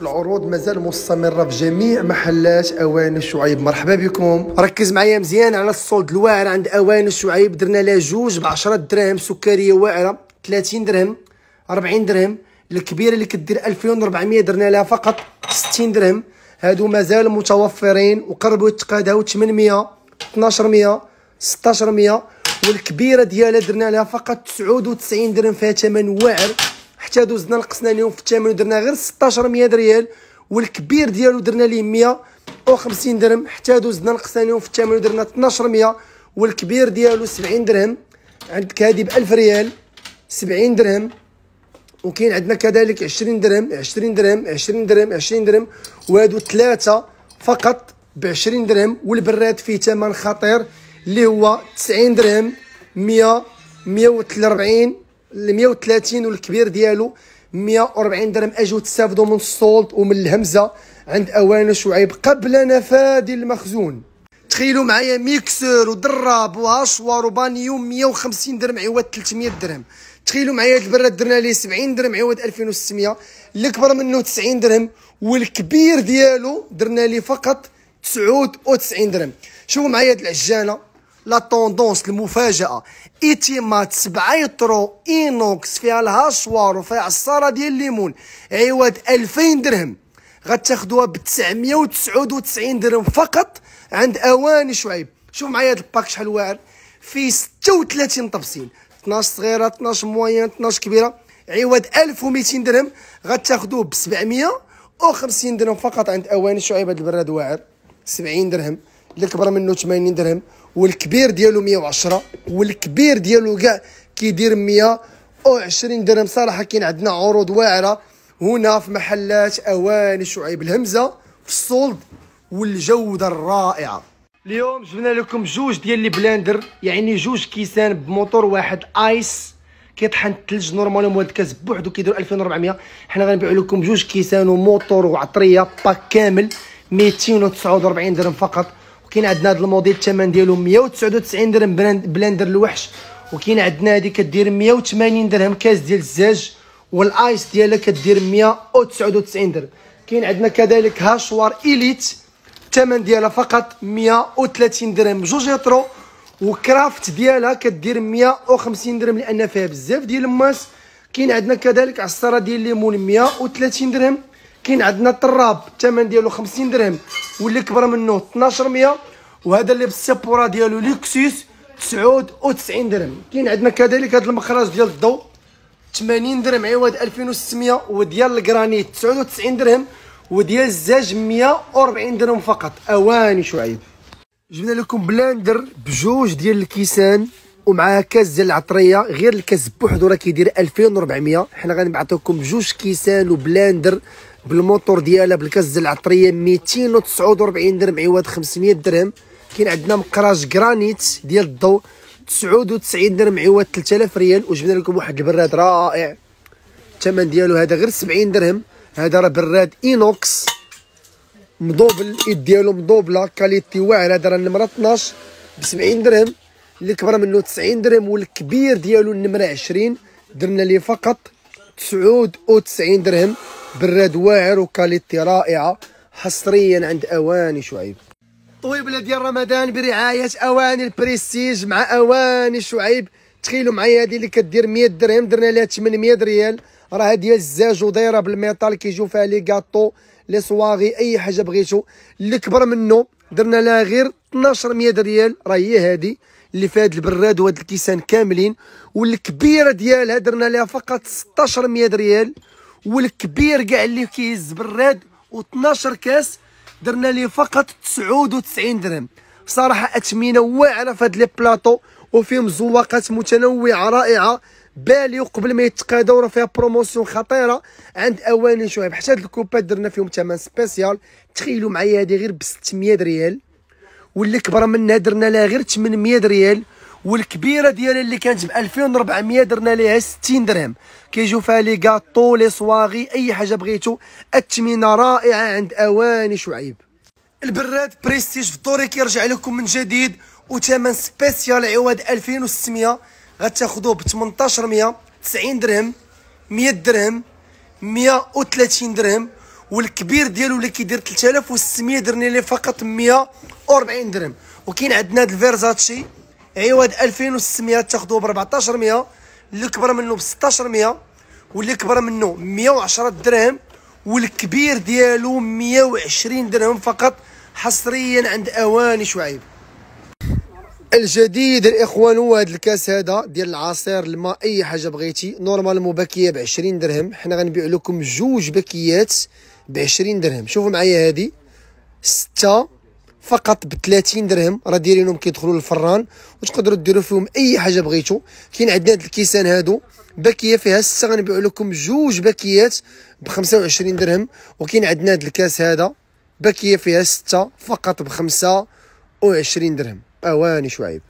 العروض مازال مستمره في جميع محلات اوان شعيب مرحبا بكم ركز معايا مزيان على السولد الواعر عند اوان شعيب درنا لها جوج ب 10 دراهم سكريه واعره 30 درهم 40 درهم الكبيره اللي كدير 2400 درنا لها فقط 60 درهم هادو مازال متوفرين وقربوا يتقاداو 800 1200 1600 والكبيره ديالها درنا لها فقط 99 درهم فيها ثمن واعر حتى دوزنا نقصنا لهم في الثمن ودرنا غير 1600 ريال والكبير ديالو درنا ليه 150 درهم حتى دوزنا نقصنا لهم في الثمن ودرنا 1200 والكبير ديالو 70 درهم عندك هذه ب 1000 ريال 70 درهم وكاين عندنا كذلك 20 درهم 20 درهم 20 درهم 20 درهم وهادو ثلاثه فقط ب 20 درهم والبراد فيه ثمن خطير اللي هو 90 درهم 100 143 ال 130 والكبير ديالو 140 درهم اجوا تستافدوا من الصولت ومن الهمزه عند اوان شعيب قبل نفاد المخزون تخيلوا معايا ميكسر ودراب وهاشوار وبانيو 150 درهم عوض 300 درهم تخيلوا معايا هاد البراد درنا ليه 70 درهم عوض 2600 كبر منه 90 درهم والكبير ديالو درنا ليه فقط 99 درهم شوفوا معايا هاد العجانه لا طوندونس المفاجاه ايتيمات سبعة يطرو اينوكس فيها الهاشوار وفيها عصاره ديال الليمون عوض 2000 درهم غتاخذوها ب 999 درهم فقط عند اواني شعيب شوف معايا هذا الباك شحال واعر فيه 36 طبسين 12 صغيره 12 موين 12 كبيره عوض 1200 درهم غتاخذوه ب 750 درهم فقط عند اواني شعيب هذا البراد واعر 70 درهم اللي كبر منه 80 درهم والكبير ديالو 110 والكبير ديالو كاع كيدير 120 درهم صراحه كاين عندنا عروض واعره هنا في محلات اواني شعيب الهمزه في الصولد والجوده الرائعه اليوم جبنا لكم جوج ديال لي بلاندر يعني جوج كيسان بموتور واحد ايس كيطحن الثلج نورمالمون مواد الكاس بوحدو كيدير 2400 حنا غنبيعو لكم جوج كيسان وموتور وعطريه باك كامل 249 درهم فقط وكاين عندنا هذا الموديل الثمن ديالو 199 درهم بلاندر الوحش وكاين عندنا هذه كدير 180 درهم كاس ديال الزاج والايس ديالها كدير 199 درهم كاين عندنا كذلك هاشوار ايليت الثمن ديالها فقط 130 درهم جوج يترو وكرافت ديالها كدير 150 درهم لان فيها بزاف ديال الماس كاين عندنا كذلك عصاره ديال الليمون 130 درهم كاين عندنا الطراب الثمن ديالو 50 درهم واللي كبر منه 1200 وهذا اللي بالسيبورا ديالو ليكسوس 99 درهم كاين عندنا كذلك هذا المخرج ديال الضوء 80 درهم عوض 2600 وديال الجرانيت 99 درهم وديال الزاج 140 درهم فقط اواني شعيب جبنا لكم بلاندر بجوج ديال الكيسان ومعاه كاس ديال العطريه غير الكاس بوحدو راه كيدير 2400 حنا غنبعثوكم بجوج كيسان وبلاندر بالموتور ديالها بالكاز العطريه 249 درهم عوض 500 درهم كاين عندنا مقراج جرانيت ديال الضوء 99 درهم عوض 3000 ريال وجبنا لكم واحد البراد رائع الثمن ديالو هذا غير 70 درهم هذا راه براد اينوكس مضوبل اليد ديالو مضوبله كاليتي واعره هذا راه النمره 12 ب 70 درهم اللي كبر منه 90 درهم والكبير ديالو النمره 20 درنا ليه فقط 99 درهم براد واعر وكاليتي رائعه حصريا عند اواني شعيب طويبله ديال رمضان برعايه اواني البريستيج مع اواني شعيب تخيلوا معايا هذه اللي كدير 100 درهم درنا لها 800 ريال راه ديال الزاج ودايره بالميطال كيجيو فيها لي كاطو لي سواغي اي حاجه بغيتو اللي كبر منه درنا لها غير 1200 ريال راه هي هادي اللي فيها هاد البراد وهاد الكيسان كاملين والكبيره ديالها درنا لها فقط 1600 ريال والكبير كاع اللي كيهز براد و12 كاس درنا ليه فقط 99 درهم صراحه اثمنه واعره في هاد لي بلاطو وفيهم زواقات متنوعه رائعه بالي وقبل ما يتقادوا راه فيها بروموسيون خطيره عند اواني شويه حتى هاد الكوبات درنا فيهم ثمن سبيسيال تخيلوا معايا هادي غير ب 600 ريال واللي كبر منها درنا لها غير 800 ريال والكبيره ديالها اللي كانت ب 2400 درنا ليها 60 درهم كيجيو فيها لي كاطو لي صواغي اي حاجه بغيتو الثمنه رائعه عند اواني شعيب البراد بريستيج في الدوري كيرجع لكم من جديد وثمن سبيسيال عوض 2600 غتاخذوه ب 1800 90 درهم 100 درهم 130 درهم والكبير ديالو اللي كيدير 3600 درني ليه فقط 140 درهم وكاين عندنا هاد الفيرزاتشي عوض 2600 تاخذوه ب 1400 اللي كبر منه ب 1600 واللي كبر منه 110 درهم والكبير ديالو 120 درهم فقط حصريا عند اواني شعيب الجديد الاخوان هو هذا الكاس هذا ديال العصير الماء اي حاجه بغيتي نورمالمون باكيه ب 20 درهم حنا غنبيع لكم جوج باكيات ب 20 درهم شوفوا معايا هذه 6 فقط ب 30 درهم راه دايرينهم كيدخلوا للفران وتقدروا ديروا فيهم اي حاجه بغيتو كاين عندنا هاد الكيسان هادو باكيه فيها سته غنبيعوا لكم جوج باكيات ب 25 درهم وكاين عندنا هاد الكاس هذا باكيه فيها سته فقط ب 25 درهم اواني شعيب